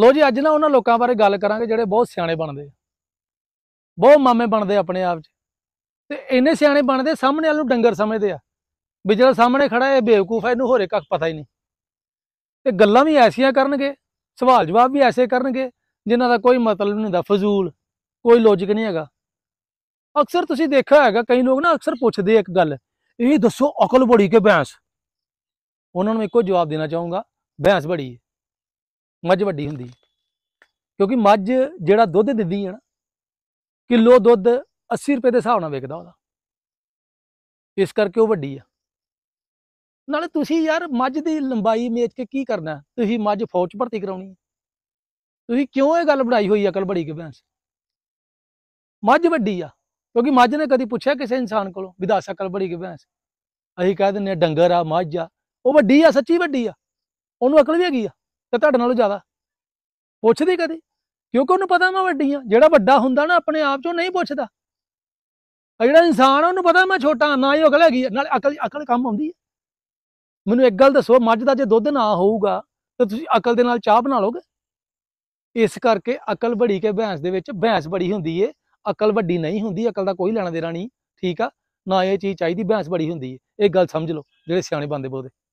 ਲੋ ਜੀ ਅੱਜ ਨਾ ਉਹਨਾਂ ਲੋਕਾਂ ਬਾਰੇ ਗੱਲ ਕਰਾਂਗੇ ਜਿਹੜੇ ਬਹੁਤ ਸਿਆਣੇ ਬਣਦੇ ਬਹੁਤ ਮਾਮੇ ਬਣਦੇ ਆਪਣੇ ਆਪ 'ਚ ਤੇ ਇੰਨੇ ਸਿਆਣੇ ਬਣਦੇ ਸਾਹਮਣੇ ਵਾਲ ਨੂੰ ਡੰਗਰ ਸਮਝਦੇ ਆ ਵੀ ਜਿਹੜਾ ਸਾਹਮਣੇ ਖੜਾ ਇਹ ਬੇਵਕੂਫ ਹੈ ਇਹਨੂੰ ਹੋਰੇ ਕੱਖ ਪਤਾ ਹੀ ਨਹੀਂ ਤੇ ਗੱਲਾਂ ਵੀ ਐਸੀਆਂ ਕਰਨਗੇ ਸਵਾਲ ਜਵਾਬ ਵੀ ਐਸੇ ਕਰਨਗੇ ਜਿਨ੍ਹਾਂ ਦਾ ਕੋਈ ਮਤਲਬ ਨਹੀਂ ਹੁੰਦਾ ਫਜ਼ੂਲ ਕੋਈ ਲੌਜੀਕ ਨਹੀਂ ਹੈਗਾ ਅਕਸਰ ਤੁਸੀਂ ਦੇਖਿਆ ਹੈਗਾ ਕਈ ਲੋਕ ਨਾ ਅਕਸਰ ਪੁੱਛਦੇ ਇੱਕ ਗੱਲ ਇਹ ਦੱਸੋ ਅਕਲ ਬੜੀ ਕਿ ਬੈਂਸ ਉਹਨਾਂ ਨੂੰ ਇੱਕੋ ਜਵਾਬ ਦੇਣਾ ਚਾਹੂੰਗਾ ਬੈਂਸ ਬੜੀ ਹੈ ਮੱਝ ਵੱਡੀ ਹੁੰਦੀ ਕਿਉਂਕਿ ਮੱਝ ਜਿਹੜਾ ਦੁੱਧ ਦਿੰਦੀ ਹੈ ਨਾ ਕਿਲੋ ਦੁੱਧ 80 ਰੁਪਏ ਦੇ ਹਿਸਾਬ ਨਾਲ ਵਿਕਦਾ ਉਹਦਾ ਇਸ ਕਰਕੇ ਉਹ ਵੱਡੀ ਆ ਨਾਲੇ ਤੁਸੀਂ ਯਾਰ ਮੱਝ ਦੀ ਲੰਬਾਈ ਮੇਚ ਕੇ ਕੀ ਕਰਨਾ ਤੁਸੀਂ ਮੱਝ ਫੌਜ ਭਰਤੀ ਕਰਾਉਣੀ ਤੁਸੀਂ ਕਿਉਂ ਇਹ ਗੱਲ ਬਣਾਈ ਹੋਈ ਅਕਲ ਬੜੀ ਕਿ ਭੈਂਸ ਮੱਝ ਵੱਡੀ ਆ ਕਿਉਂਕਿ ਮੱਝ ਨੇ ਕਦੀ ਪੁੱਛਿਆ ਕਿਸੇ ਇਨਸਾਨ ਕੋਲੋਂ ਵਿਦਾਸਾ ਦੱਸ ਅਕਲ ਬੜੀ ਕਿ ਭੈਂਸ ਅਸੀਂ ਕਹਿ ਦਿੰਨੇ ਡੰਗਰ ਆ ਮੱਝ ਆ ਉਹ ਵੱਡੀ ਆ ਸੱਚੀ ਵੱਡੀ ਆ ਉਹਨੂੰ ਅਕਲ ਵੀ ਹੈਗੀ ਆ ਤੇ ਤੁਹਾਡੇ ਨਾਲੋਂ ਜ਼ਿਆਦਾ ਪੁੱਛਦੀ ਕਦੀ ਕਿਉਂਕਿ ਉਹਨੂੰ ਪਤਾ ਮੈਂ ਵੱਡੀ ਆ ਜਿਹੜਾ ਵੱਡਾ ਹੁੰਦਾ ਨਾ ਆਪਣੇ ਆਪ ਚੋਂ ਨਹੀਂ ਪੁੱਛਦਾ ਆ ਜਿਹੜਾ ਇਨਸਾਨ ਉਹਨੂੰ ਪਤਾ ਮੈਂ ਛੋਟਾ ਨਾ ਹੀ ਅਕਲ ਹੈਗੀ ਨਾਲ ਅਕਲ ਅਕਲ ਕੰਮ ਆਉਂਦੀ ਹੈ ਮੈਨੂੰ ਇੱਕ ਗੱਲ ਦੱਸੋ ਮੱਝ ਦਾ ਜੇ ਦੁੱਧ ਨਾ ਹੋਊਗਾ ਤਾਂ ਤੁਸੀਂ ਅਕਲ ਦੇ ਨਾਲ ਚਾਹ ਬਣਾ ਲੋਗੇ ਇਸ ਕਰਕੇ ਅਕਲ ਬੜੀ ਕੇ ਭੈਂਸ ਦੇ ਵਿੱਚ ਭੈਂਸ ਬੜੀ ਹੁੰਦੀ ਏ ਅਕਲ ਵੱਡੀ ਨਹੀਂ ਹੁੰਦੀ ਅਕਲ ਦਾ ਕੋਈ ਲੈਣਾ ਦੇਣਾ ਨਹੀਂ ਠੀਕ ਆ ਨਾ ਇਹ ਚੀਜ਼ ਚਾਹੀਦੀ ਭੈਂਸ ਬੜੀ ਹੁੰਦੀ ਏ ਇਹ ਗੱਲ ਸਮਝ ਲਓ ਜਿਹੜੇ ਸਿਆਣੇ ਬੰਦੇ ਬੋਦੇ